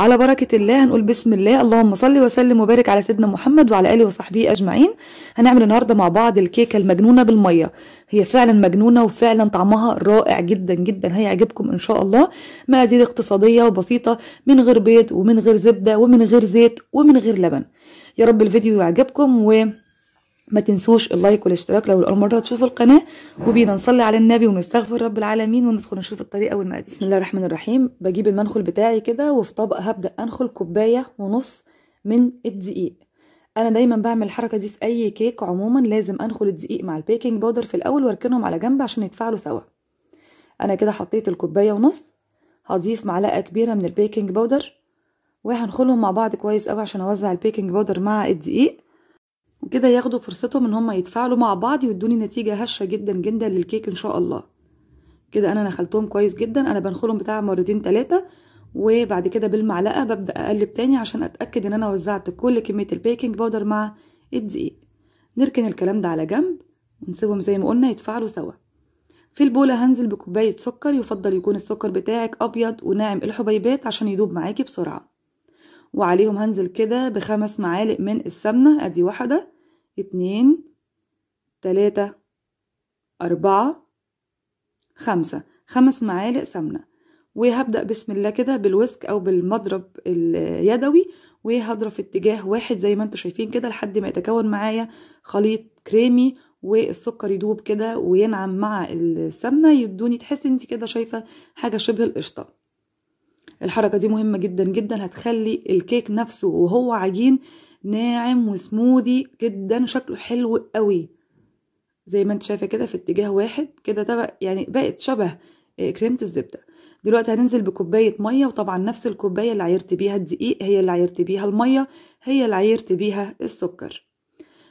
على بركة الله هنقول بسم الله اللهم صل وسلم وبارك على سيدنا محمد وعلى آله وصحبه أجمعين هنعمل النهاردة مع بعض الكيكة المجنونة بالمية هي فعلا مجنونة وفعلا طعمها رائع جدا جدا هيعجبكم إن شاء الله مقادير اقتصادية وبسيطة من غير بيض ومن غير زبدة ومن غير زيت ومن غير لبن يا رب الفيديو يعجبكم و ما تنسوش اللايك والاشتراك لو اول مره تشوفوا القناه وبينا نصلي على النبي ونستغفر رب العالمين وندخل نشوف الطريقه والمقادير بسم الله الرحمن الرحيم بجيب المنخل بتاعي كده وفي طبق هبدا انخل كوبايه ونص من الدقيق انا دايما بعمل الحركه دي في اي كيك عموما لازم انخل الدقيق مع البيكنج باودر في الاول واركنهم على جنب عشان يتفاعلوا سوا انا كده حطيت الكوبايه ونص هضيف معلقه كبيره من البيكنج باودر وهنخلهم مع بعض كويس قوي عشان اوزع البيكنج باودر مع الدقيق وكده ياخدوا فرصتهم ان هم يتفاعلوا مع بعض يدوني نتيجه هشه جدا جدا للكيك ان شاء الله كده انا نخلتهم كويس جدا انا بنخلهم بتاع مرتين ثلاثه وبعد كده بالمعلقه ببدا اقلب تاني عشان اتاكد ان انا وزعت كل كميه البيكنج بودر مع الدقيق نركن الكلام ده على جنب ونسيبهم زي ما قلنا يتفاعلوا سوا في البوله هنزل بكوبايه سكر يفضل يكون السكر بتاعك ابيض وناعم الحبيبات عشان يدوب معاكي بسرعه وعليهم هنزل كده بخمس معالق من السمنة ادي واحدة اتنين تلاتة أربعة خمسة خمس معالق سمنة وهبدأ بسم الله كده بالوسك أو بالمضرب اليدوي وهضرب في اتجاه واحد زي ما انتم شايفين كده لحد ما يتكون معايا خليط كريمي والسكر يدوب كده وينعم مع السمنة يدوني تحس انت كده شايفة حاجة شبه القشطة الحركة دي مهمة جدا جدا هتخلي الكيك نفسه وهو عجين ناعم وسمودي جدا شكله حلو قوي زي ما انت شايفة كده في اتجاه واحد كده تبع يعني بقت شبه آه، كريمة الزبدة دلوقتي هننزل بكوباية مية وطبعا نفس الكوباية اللي عيرت بيها الدقيق هي اللي عيرت بيها المية هي اللي عيرت بيها السكر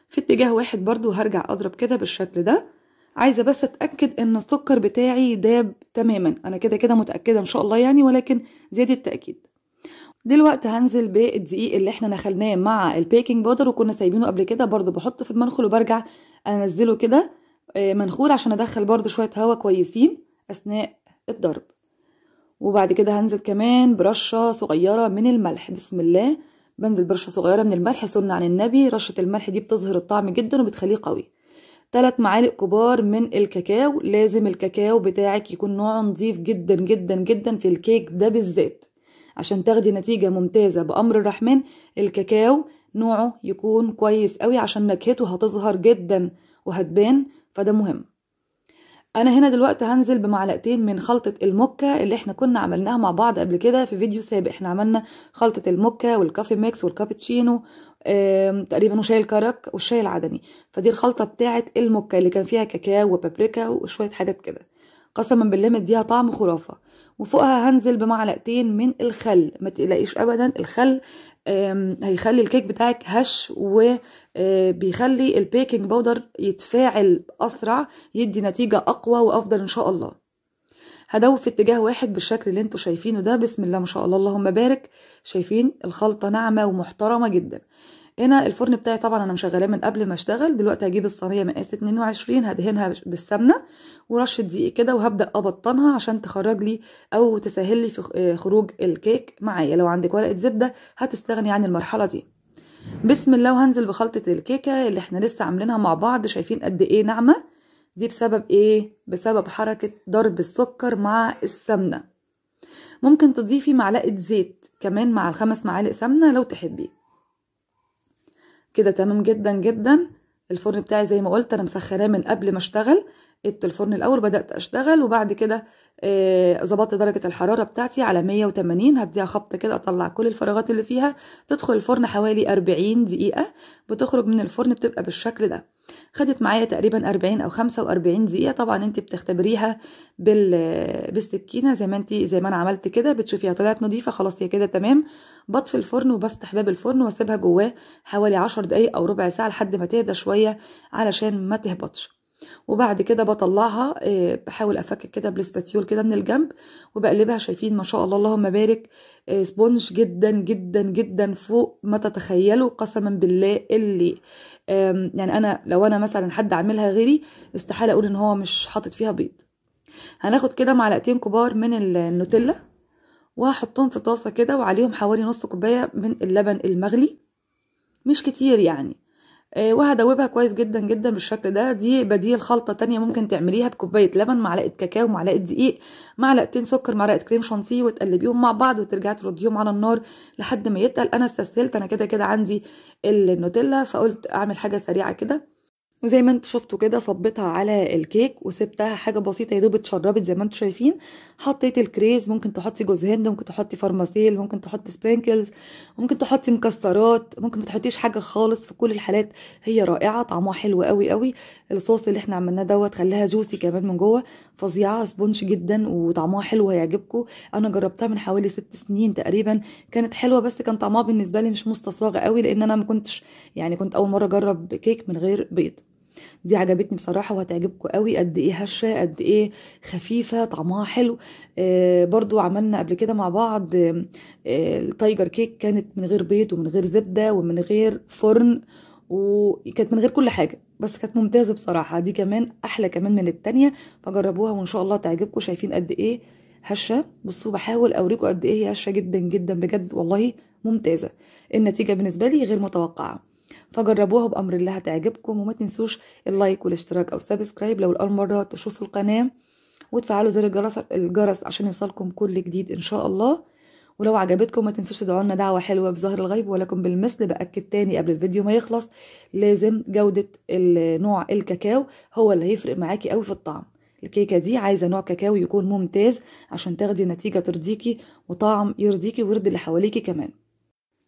في اتجاه واحد برضو هرجع اضرب كده بالشكل ده عايزه بس اتاكد ان السكر بتاعي داب تماما انا كده كده متاكده ان شاء الله يعني ولكن زياده التاكيد دلوقتي هنزل بالدقيق اللي احنا نخلناه مع البيكنج بودر وكنا سايبينه قبل كده برضو بحطه في المنخل وبرجع انزله كده آه، منخول عشان ادخل برضو شويه هوا كويسين اثناء الضرب وبعد كده هنزل كمان برشه صغيره من الملح بسم الله بنزل برشه صغيره من الملح سنه عن النبي رشه الملح دي بتظهر الطعم جدا وبتخليه قوي 3 معالق كبار من الكاكاو لازم الكاكاو بتاعك يكون نوعه نظيف جدا جدا جدا في الكيك ده بالذات عشان تاخدي نتيجة ممتازة بأمر الرحمن الكاكاو نوعه يكون كويس قوي عشان نكهته هتظهر جدا وهتبان فده مهم انا هنا دلوقتي هنزل بمعلقتين من خلطة الموكا اللي احنا كنا عملناها مع بعض قبل كده في فيديو سابق احنا عملنا خلطة الموكا والكافي ميكس والكابتشينو تقريبا وشاي الكرك والشاي العدني فدي الخلطه بتاعه الموكا اللي كان فيها كاكاو وبابريكا وشويه حاجات كده قسما بالله مديها طعم خرافه وفوقها هنزل بمعلقتين من الخل ما تقلقيش ابدا الخل هيخلي الكيك بتاعك هش وبيخلي آه، البيكنج باودر يتفاعل اسرع يدي نتيجه اقوى وافضل ان شاء الله هدوب في اتجاه واحد بالشكل اللي انتوا شايفينه ده بسم الله ما شاء الله اللهم بارك شايفين الخلطه ناعمه ومحترمه جدا هنا الفرن بتاعي طبعا انا مشغلاه من قبل ما اشتغل دلوقتي هجيب الصينيه مقاس 22 هدهنها بالسمنه ورشه دقيق كده وهبدا ابطنها عشان تخرج لي او تسهل لي في آه، خروج الكيك معايا لو عندك ورقه زبده هتستغني عن المرحله دي بسم الله وهنزل بخلطه الكيكه اللي احنا لسه عاملينها مع بعض شايفين قد ايه ناعمه دي بسبب ايه بسبب حركة ضرب السكر مع السمنة ممكن تضيفي معلقة زيت كمان مع الخمس معالق سمنة لو تحبي كده تمام جدا جدا الفرن بتاعي زي ما قلت انا مسخناه من قبل ما اشتغل ادت الفرن الاول بدات اشتغل وبعد كده آه، ظبطت درجه الحراره بتاعتي على 180 هديها خبطه كده اطلع كل الفراغات اللي فيها تدخل الفرن حوالي 40 دقيقه بتخرج من الفرن بتبقى بالشكل ده خدت معايا تقريبا 40 او 45 دقيقه طبعا انت بتختبريها بال بالسكينه زي ما انت زي ما انا عملت كده بتشوفيها طلعت نظيفه خلاص هي كده تمام بطفي الفرن وبفتح باب الفرن واسيبها جواه حوالي 10 دقائق او ربع ساعه لحد ما تهدى شويه علشان ما تهبطش وبعد كده بطلعها آه، بحاول افكك كده بالاسباتيول كده من الجنب وبقلبها شايفين ما شاء الله اللهم بارك آه، سبونج جدا جدا جدا فوق ما تتخيلوا قسما بالله اللي يعني انا لو انا مثلا حد عاملها غيري استحاله اقول ان هو مش حاطط فيها بيض هناخد كده معلقتين كبار من النوتيلا وهحطهم في طاسه كده وعليهم حوالي نص كوبايه من اللبن المغلي مش كتير يعني آه، وهدوبها كويس جدا جدا بالشكل ده دي بديل خلطه تانية ممكن تعمليها بكوبايه لبن معلقه كاكاو معلقه دقيق معلقتين سكر معلقه كريم شانتيه وتقلبيهم مع بعض وترجعي ترديهم على النار لحد ما يتقل انا استسهلت انا كده كده عندي النوتيلا فقلت اعمل حاجه سريعه كده وزي ما انتوا شفتوا كده صبيتها على الكيك وسبتها حاجه بسيطه يا دوب اتشربت زي ما انتوا شايفين حطيت الكريز ممكن تحطي جوز هند ممكن تحطي فارماسيل ممكن تحطي سبرينكلز ممكن تحطي مكسرات ممكن ما تحطيش حاجه خالص في كل الحالات هي رائعه طعمها حلو قوي قوي الصوص اللي احنا عملناه دوت خلاها جوسي كمان من جوه فظيعه سبونش جدا وطعمها حلو هيعجبكم انا جربتها من حوالي ست سنين تقريبا كانت حلوه بس كان طعمها بالنسبه لي مش مستصاغه قوي لان انا ما كنتش يعني كنت اول مره اجرب كيك من غير بيض دي عجبتني بصراحه وهتعجبكم قوي قد ايه هشه قد ايه خفيفه طعمها حلو آه، برضو عملنا قبل كده مع بعض آه، التايجر كيك كانت من غير بيض ومن غير زبده ومن غير فرن وكانت من غير كل حاجه بس كانت ممتازه بصراحه دي كمان احلى كمان من التانية فجربوها وان شاء الله تعجبكم شايفين قد ايه هشه بصوا بحاول اوريكم قد ايه هي هشه جدا جدا بجد والله ممتازه النتيجه بالنسبه لي غير متوقعه فجربوها بأمر الله هتعجبكم وما تنسوش اللايك والاشتراك أو سبسكرايب لو لأول مرة تشوفوا القناة وتفعلوا زر الجرس, الجرس عشان يوصلكم كل جديد إن شاء الله ولو عجبتكم ما تنسوش تدعوا لنا دعوة حلوة بظهر الغيب ولكم بالمثل بأكد تاني قبل الفيديو ما يخلص لازم جودة نوع الكاكاو هو اللي هيفرق معاكي قوي في الطعم الكيكة دي عايزة نوع كاكاو يكون ممتاز عشان تاخدي نتيجة ترضيكي وطعم يرضيكي ويرضي اللي حواليكي كمان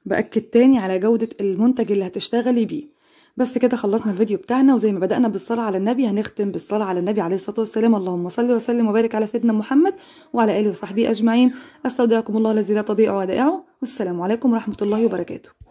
باكد تاني على جوده المنتج اللي هتشتغلي بيه بس كده خلصنا الفيديو بتاعنا وزي ما بدأنا بالصلاة على النبي هنختم بالصلاة على النبي عليه الصلاة والسلام اللهم صل وسلم وبارك على سيدنا محمد وعلى آله وصحبه أجمعين أستودعكم الله الذي لا تضيع ودائعه والسلام عليكم ورحمة الله وبركاته